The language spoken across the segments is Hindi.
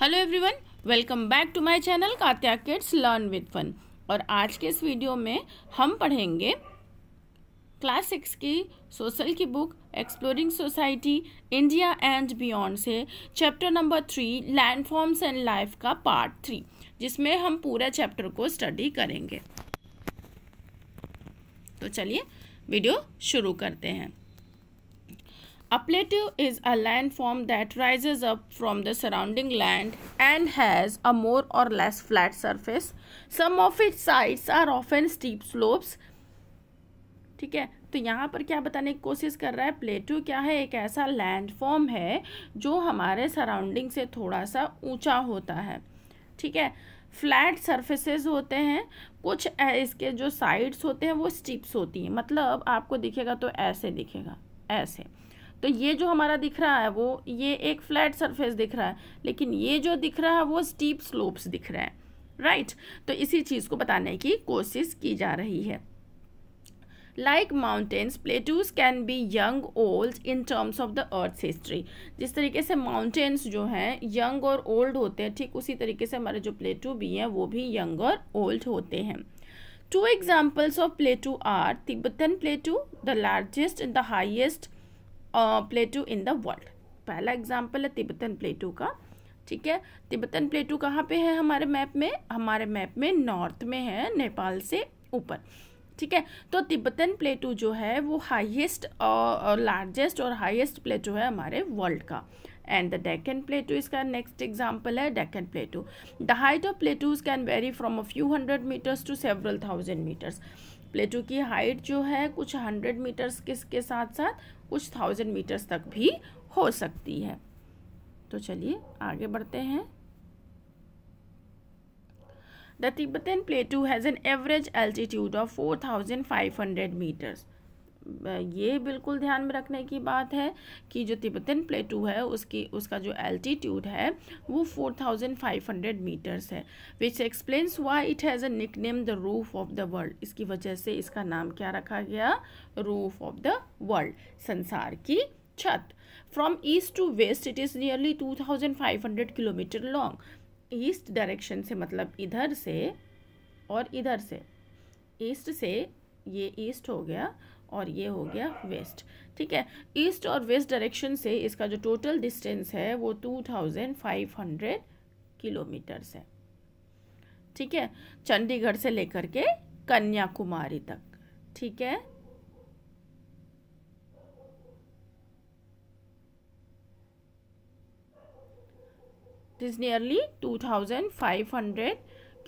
Hello everyone welcome back to my channel Katya kids learn with fun और आज के इस वीडियो में हम पढ़ेंगे क्लास सिक्स की सोशल की book exploring society India and beyond से chapter number three landforms and life का पार्ट थ्री जिसमें हम पूरा चैप्टर को स्टडी करेंगे तो चलिए वीडियो शुरू करते हैं A plateau is a landform that rises up from the surrounding land and has a more or less flat surface. Some of its sides are often steep slopes. ठीक है तो यहाँ पर क्या बताने की कोशिश कर रहा है प्लेटो क्या है एक ऐसा लैंडफॉर्म है जो हमारे सराउंडिंग से थोड़ा सा ऊंचा होता है ठीक है फ्लैट सरफेसेस होते हैं कुछ इसके जो साइड्स होते हैं वो स्टिप्स होती हैं मतलब आपको दिखेगा तो ऐसे दिखेगा ऐसे तो ये जो हमारा दिख रहा है वो ये एक फ्लैट सरफेस दिख रहा है लेकिन ये जो दिख रहा है वो स्टीप स्लोप्स दिख रहा है राइट तो इसी चीज़ को बताने की कोशिश की जा रही है like mountains plateaus can be young old in terms of the earth history जिस तरीके से माउंटेन्स जो हैं यंग और ओल्ड होते हैं ठीक उसी तरीके से हमारे जो प्लेटू भी हैं वो भी यंग और ओल्ड होते हैं two examples of plateau are Tibetan plateau the largest and the highest plateau in the world पहला एग्जाम्पल है तिब्बतन प्लेटू का ठीक है तिब्बतन प्लेटू कहाँ पे है हमारे मैप में हमारे मैप में नॉर्थ में है नेपाल से ऊपर ठीक है तो तिब्बतन प्लेटू जो है वो हाईएस्ट लार्जेस्ट uh, और हाईएस्ट प्लेटू है हमारे वर्ल्ड का एंड द डेकन प्लेटू इसका नेक्स्ट एग्जाम्पल है Deccan plateau the height of plateaus can vary from a few hundred metres to several thousand metres plateau की हाइट जो है कुछ हंड्रेड मीटर्स के, साथ साथ कुछ थाउजेंड मीटर्स तक भी हो सकती है तो चलिए आगे बढ़ते हैं has an average altitude of four thousand five 4500 metres ये बिल्कुल ध्यान में रखने की बात है कि जो तिब्बतन प्लेटू है उसकी उसका जो एल्टीट्यूड है वो 4500 मीटर्स है which explains why it has a nick name the roof of the world इसकी वजह से इसका नाम क्या रखा गया रूफ ऑफ द वर्ल्ड संसार की छत from east to west it is nearly two kilometre long east direction से मतलब इधर से और इधर से ईस्ट से ये ईस्ट हो गया और ये हो गया वेस्ट ठीक है ईस्ट और वेस्ट डायरेक्शन से इसका जो टोटल डिस्टेंस है वो two thousand five hundred kilometres है ठीक है चंडीगढ़ से लेकर के कन्याकुमारी तक ठीक है two thousand five hundred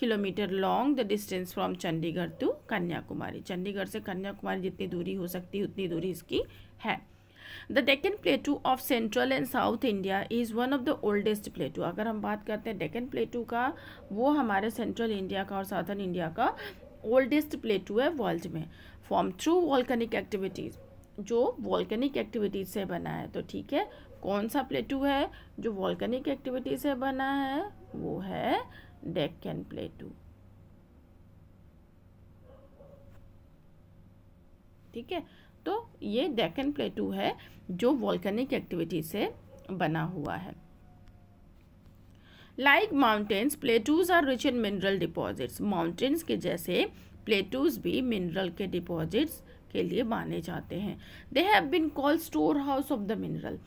kilometre long the distance from Chandigarh to Kanyakumari Chandigarh से कन्याकुमारी जितनी दूरी हो सकती है उतनी दूरी इसकी है the Deccan plateau of central and south India is one of the oldest plateau अगर हम बात करते हैं डेकन प्लेटू का वो हमारे सेंट्रल इंडिया का और साउथर्न इंडिया का ओल्डेस्ट प्लेटू है वर्ल्ड में फॉर्म थ्रू वॉल्कनिक एक्टिविटीज़ जो वॉल्कनिक एक्टिविटीज़ से बना है तो ठीक है कौन सा प्लेटू है जो वॉल्कनिक एक्टिविटी से बना है वो है deck can play too ठीक है तो ये डेकन प्लेटू है जो वॉल्कनिक एक्टिविटी से बना हुआ है like mountains plateaus are rich in mineral deposits mountains के जैसे प्लेटूज भी मिनरल के डिपॉजिट्स के लिए माने जाते हैं they have been called store house of the mineral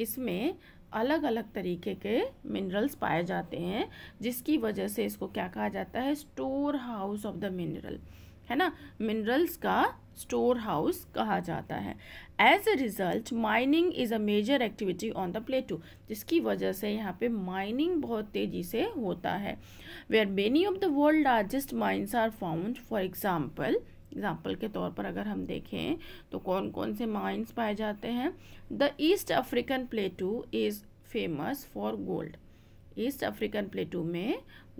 इसमें अलग अलग तरीके के मिनरल्स पाए जाते हैं जिसकी वजह से इसको क्या कहा जाता है store house of the mineral है ना मिनरल्स का स्टोर हाउस कहा जाता है as a result mining is a major activity on the plateau जिसकी वजह से यहाँ पे माइनिंग बहुत तेज़ी से होता है where many of the world largest mines are found for example example के तौर पर अगर हम देखें तो कौन कौन से माइंस पाए जाते हैं the east African plateau is famous for gold east African plateau में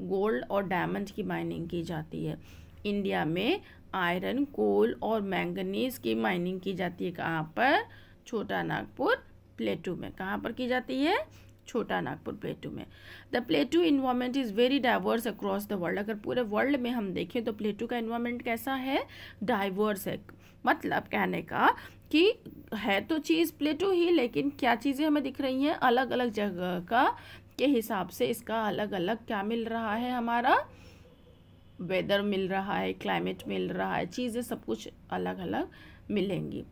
गोल्ड और डायमंड की माइनिंग की जाती है इंडिया में आयरन कोल और मैंगनीज की माइनिंग की जाती है कहाँ पर छोटा नागपुर प्लेटू में कहाँ पर की जाती है छोटा नागपुर प्लेटू में the plateau environment is very diverse across the world अगर पूरे वर्ल्ड में हम देखें तो प्लेटू का इन्वायरमेंट कैसा है डाइवर्स है मतलब कहने का कि है तो चीज़ प्लेटू ही लेकिन क्या चीज़ें हमें दिख रही हैं अलग अलग जगह का के हिसाब से इसका अलग अलग क्या मिल रहा है हमारा वेदर मिल रहा है क्लाइमेट मिल रहा है चीज़ें सब कुछ अलग अलग मिलेंगी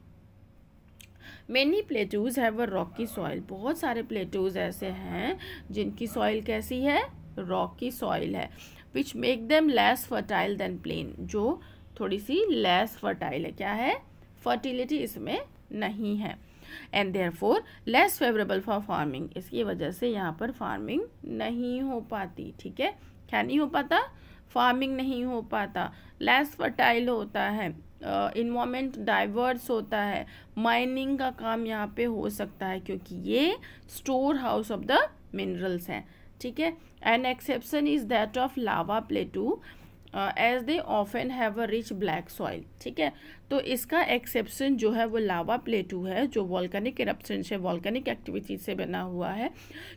many plateaus have a rocky soil बहुत सारे प्लेटूज़ ऐसे हैं जिनकी सॉइल कैसी है रॉकी सॉइल है which make them less fertile than plain जो थोड़ी सी लेस फर्टाइल है क्या है फर्टिलिटी इसमें नहीं है and therefore less favourable for farming इसकी वजह से यहाँ पर फार्मिंग नहीं हो पाती ठीक है क्या नहीं हो पाता फार्मिंग नहीं हो पाता लेस फर्टाइल होता है इन्वामेंट डाइवर्स होता है माइनिंग का काम यहाँ पे हो सकता है क्योंकि ये store house of the minerals हैं ठीक है an exception is that of lava plateau as they often have a rich black soil ठीक है तो इसका एक्सेप्शन जो है वो लावा प्लेटू है जो वॉल्कनिक इरप्शन से वॉल्कनिक एक्टिविटी से बना हुआ है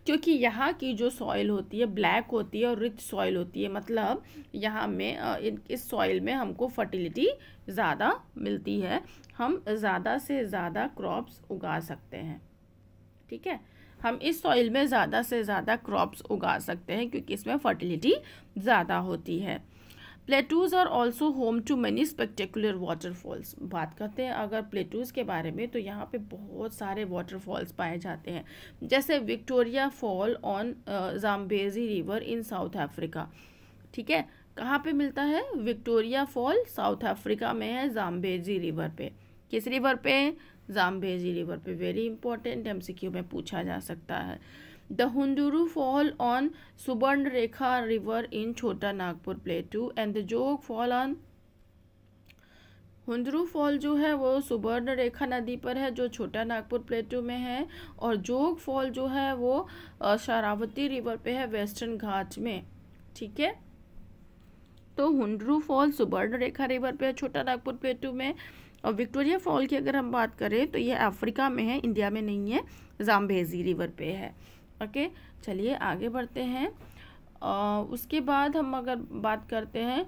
क्योंकि यहाँ की जो सॉइल होती है ब्लैक होती है और रिच सॉइल होती है मतलब यहाँ में uh, इन इस सॉइल में हमको फर्टिलिटी ज़्यादा मिलती है हम ज़्यादा से ज़्यादा क्रॉप्स उगा सकते हैं ठीक है हम इस सॉइल में ज़्यादा से ज़्यादा क्रॉप्स उगा सकते हैं क्योंकि इसमें फर्टिलिटी ज़्यादा होती है plateaus are also home to many spectacular waterfalls बात करते हैं अगर प्लेटूज के बारे में तो यहाँ पे बहुत सारे वाटरफॉल्स पाए जाते हैं जैसे Victoria fall on Zambezi river in South Africa ठीक है कहाँ पे मिलता है विक्टोरिया फॉल साउथ अफ्रीका में है जाम्बेजी रिवर पे किस रिवर पे जाम्बेजी रिवर पे वेरी इंपॉर्टेंट एम में पूछा जा सकता है The fall on Subarnarekha river in Chota Nagpur plateau and the Jog fall on Hundru fall जो है वो सुबर्ण रेखा नदी पर है जो छोटा नागपुर प्लेटू में है और जोग फॉल जो है वो शरावती रिवर पे है वेस्टर्न घाट में ठीक है तो Hundru fall Subarnarekha river पे है छोटा नागपुर प्लेटू में और विक्टोरिया फॉल की अगर हम बात करें तो ये अफ्रीका में है इंडिया में नहीं है जाम्बेजी रिवर पे है ओके चलिए आगे बढ़ते हैं आ, उसके बाद हम अगर बात करते हैं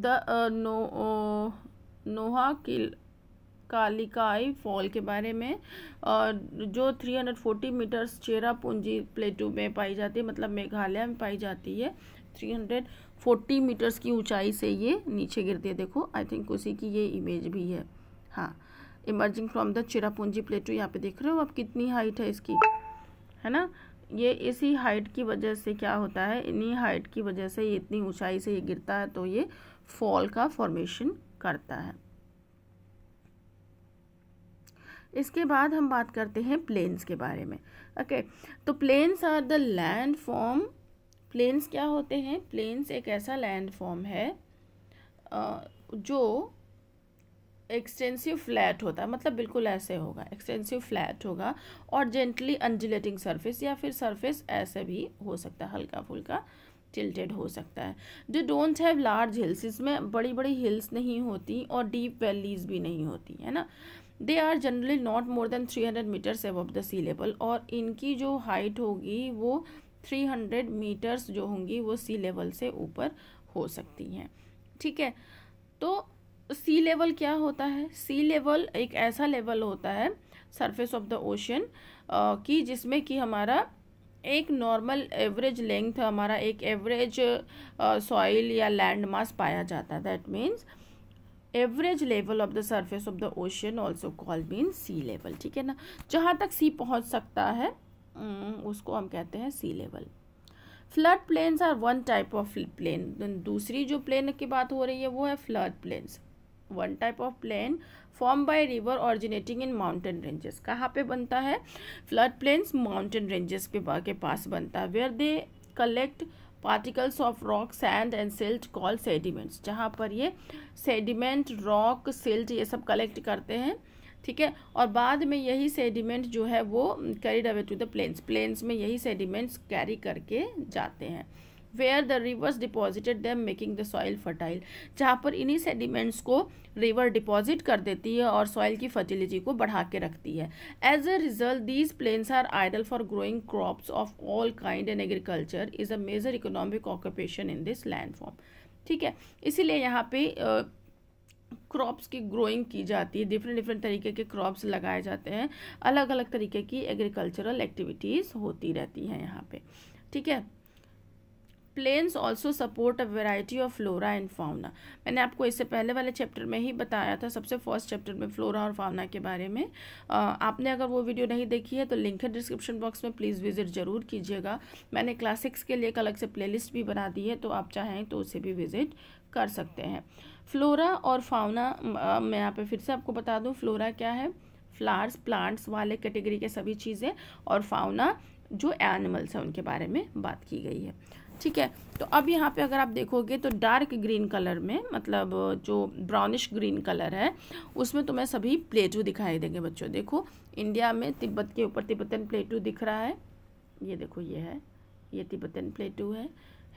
द नो नोहा किल कालिकाई फॉल के बारे में और जो 340 मीटर्स पूंजी प्लेटू में पाई जाती है मतलब मेघालय में पाई जाती है 340 मीटर्स की ऊंचाई से ये नीचे गिरती है देखो आई थिंक उसी की ये इमेज भी है हाँ emerging from the Cherrapunji plateau यहाँ पे देख रहे हो आप कितनी हाइट है इसकी है ना ये इसी हाइट की वजह से क्या होता है इन्हीं हाइट की वजह से इतनी ऊंचाई से ये गिरता है तो ये फॉल का फॉर्मेशन करता है इसके बाद हम बात करते हैं प्लेन्स के बारे में ओके okay, तो plains are the land form plains क्या होते हैं प्लेन्स एक ऐसा लैंड फॉर्म है जो एक्सटेंसिव फ्लैट होता है मतलब बिल्कुल ऐसे होगा एक्सटेंसिव फ्लैट होगा और जेंटली अनजिलेटिंग सरफेस या फिर सरफेस ऐसे भी हो सकता है हल्का फुल्का टिल्टेड हो सकता है जो डोंट हैव लार्ज हिल्स इसमें बड़ी बड़ी हिल्स नहीं होती और डीप वैलीज भी नहीं होती है ना they are generally not more than three hundred metres above the sea level और इनकी जो हाइट होगी वो थ्री हंड्रेड मीटर्स जो होंगी वो सी लेवल से ऊपर हो सकती हैं ठीक है तो सी लेवल क्या होता है सी लेवल एक ऐसा लेवल होता है सरफेस ऑफ द ओशन कि जिसमें कि हमारा एक नॉर्मल एवरेज लेंथ हमारा एक एवरेज सॉइल या लैंड मास पाया जाता है that means average level of the surface of the ocean also call mean sea level ठीक है ना जहाँ तक सी पहुँच सकता है उसको हम कहते हैं sea level flood plains are one type of plain दूसरी जो प्लेन की बात हो रही है वो है flood plains one type of plain form by river originating in mountain ranges कहाँ पे बनता है फ्लड प्लेन्स माउंटेन रेंजेस पे के पास बनता है where they collect particles of rock sand and silt call sediments जहाँ पर ये सेडिमेंट रॉक सिल्ट ये सब कलेक्ट करते हैं ठीक है और बाद में यही सेडिमेंट जो है वो carried away to the plains plains में यही सेडिमेंट्स कैरी करके जाते हैं where the rivers deposited them making the soil fertile जहाँ पर इन्हीं सेडिमेंट्स को रिवर डिपॉजिट कर देती है और सॉइल की फर्टिलिटी को बढ़ा के रखती है as a result these plains are ideal for growing crops of all kind and agriculture is a major economic occupation in this land form ठीक है इसीलिए यहाँ पे क्रॉप्स क्रॉप्स की ग्रोइंग की जाती है डिफरेंट डिफरेंट तरीके के क्रॉप्स लगाए जाते हैं अलग अलग तरीके की एग्रीकल्चरल एक्टिविटीज़ होती रहती हैं यहाँ पे ठीक है plains also support a variety of flora and fauna मैंने आपको इससे पहले वाले चैप्टर में ही बताया था सबसे फर्स्ट चैप्टर में फ्लोरा और फाउना के बारे में आपने अगर वो वीडियो नहीं देखी है तो लिंक है डिस्क्रिप्शन बॉक्स में प्लीज़ विजिट ज़रूर कीजिएगा मैंने क्लासिक्स के लिए एक अलग से लिस्ट भी बना दी है तो आप चाहें तो उसे भी विजिट कर सकते हैं फ्लोरा और फाउना मैं यहाँ पे फिर से आपको बता दूँ फ्लोरा क्या है फ्लावर्स प्लांट्स वाले कैटेगरी के सभी चीज़ें और फाउना जो एनिमल्स हैं उनके बारे में बात की गई है ठीक है तो अब यहाँ पे अगर आप देखोगे तो डार्क ग्रीन कलर में मतलब जो ब्राउनिश ग्रीन कलर है उसमें तुम्हें सभी प्लेटू दिखाई देंगे बच्चों देखो इंडिया में तिब्बत के ऊपर तिब्बतन प्लेटू दिख रहा है ये देखो ये है ये तिब्बतन प्लेटू है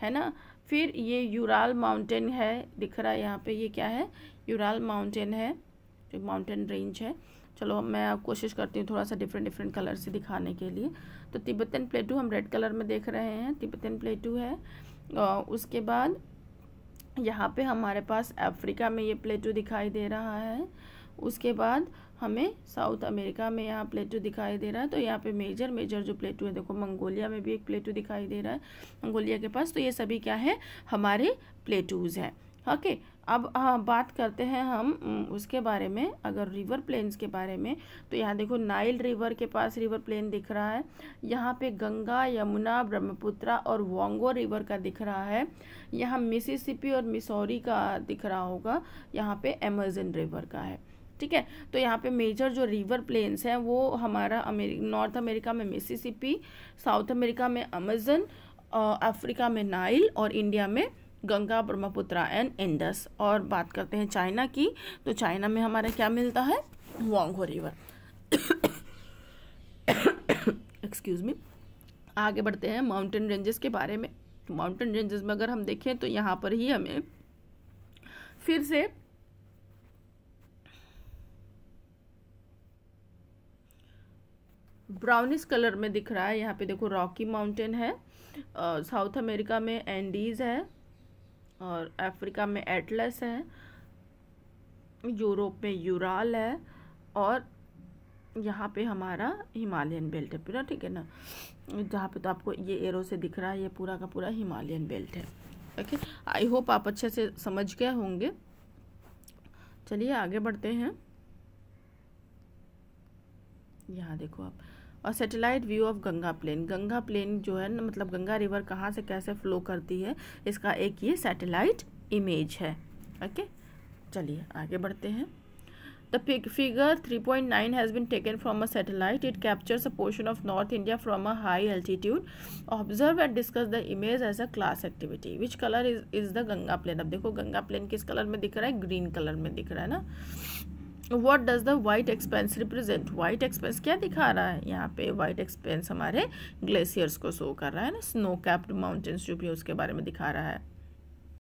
है ना फिर ये यूराल माउंटेन है दिख रहा है यहाँ पे ये क्या है यूराल माउंटेन है जो माउंटेन रेंज है चलो मैं कोशिश करती हूँ थोड़ा सा डिफरेंट डिफरेंट कलर से दिखाने के लिए तो तिब्बतन प्लेटू हम रेड कलर में देख रहे हैं तिब्बतन प्लेटू है उसके बाद यहाँ पे हमारे पास अफ्रीका में ये प्लेटू दिखाई दे रहा है उसके बाद हमें साउथ अमेरिका में यहाँ प्लेटू दिखाई दे रहा है तो यहाँ पे मेजर मेजर जो प्लेटू है देखो मंगोलिया में भी एक प्लेटू दिखाई दे रहा है मंगोलिया के पास तो ये सभी क्या है हमारे प्लेटूज़ हैं ओके अब हाँ बात करते हैं हम उसके बारे में अगर रिवर प्लेन्स के बारे में तो यहाँ देखो नाइल रिवर के पास रिवर प्लेन दिख रहा है यहाँ पे गंगा यमुना ब्रह्मपुत्रा और वोंगो रिवर का दिख रहा है यहाँ मिसिसिपी और मिसौरी का दिख रहा होगा यहाँ पे अमेजन रिवर का है ठीक है तो यहाँ पे मेजर जो रिवर प्लेन्स हैं वो हमारा अमेरि नॉर्थ अमेरिका में मिसिसिपी साउथ अमेरिका में अमेजन अफ्रीका में नाइल और इंडिया में गंगा ब्रह्मपुत्रा एंड इंडस और बात करते हैं चाइना की तो चाइना में हमारा क्या मिलता है वांगो रिवर एक्सक्यूज़ मी आगे बढ़ते हैं माउंटेन रेंजेस के बारे में तो माउंटेन रेंजेस में अगर हम देखें तो यहाँ पर ही हमें फिर से ब्राउनिश कलर में दिख रहा है यहाँ पे देखो रॉकी माउंटेन है साउथ अमेरिका में एंडीज़ है और अफ्रीका में एटलस है यूरोप में यूराल है और यहाँ पे हमारा हिमालयन बेल्ट है पूरा ठीक है ना जहाँ पे तो आपको ये एरो से दिख रहा है ये पूरा का पूरा हिमालयन बेल्ट है ओके आई होप आप अच्छे से समझ गए होंगे चलिए आगे बढ़ते हैं यहाँ देखो आप और satellite view of Ganga plain Ganga plain जो है ना मतलब गंगा रिवर कहाँ से कैसे फ्लो करती है इसका एक ये सेटेलाइट इमेज है ओके चलिए आगे बढ़ते हैं the pic figure 3.9 point nine has been taken from a satellite it captures a portion of North India from a high altitude observe and discuss the image as a class activity which colour is is the Ganga plain अब देखो गंगा प्लेन किस कलर में दिख रहा है ग्रीन कलर में दिख रहा है ना what does the white expanse represent white expanse क्या दिखा रहा है यहाँ पे वाइट एक्सपेंस हमारे ग्लेशियर्स को शो कर रहा है ना स्नो कैप्ड माउंटेन्स जो भी है उसके बारे में दिखा रहा है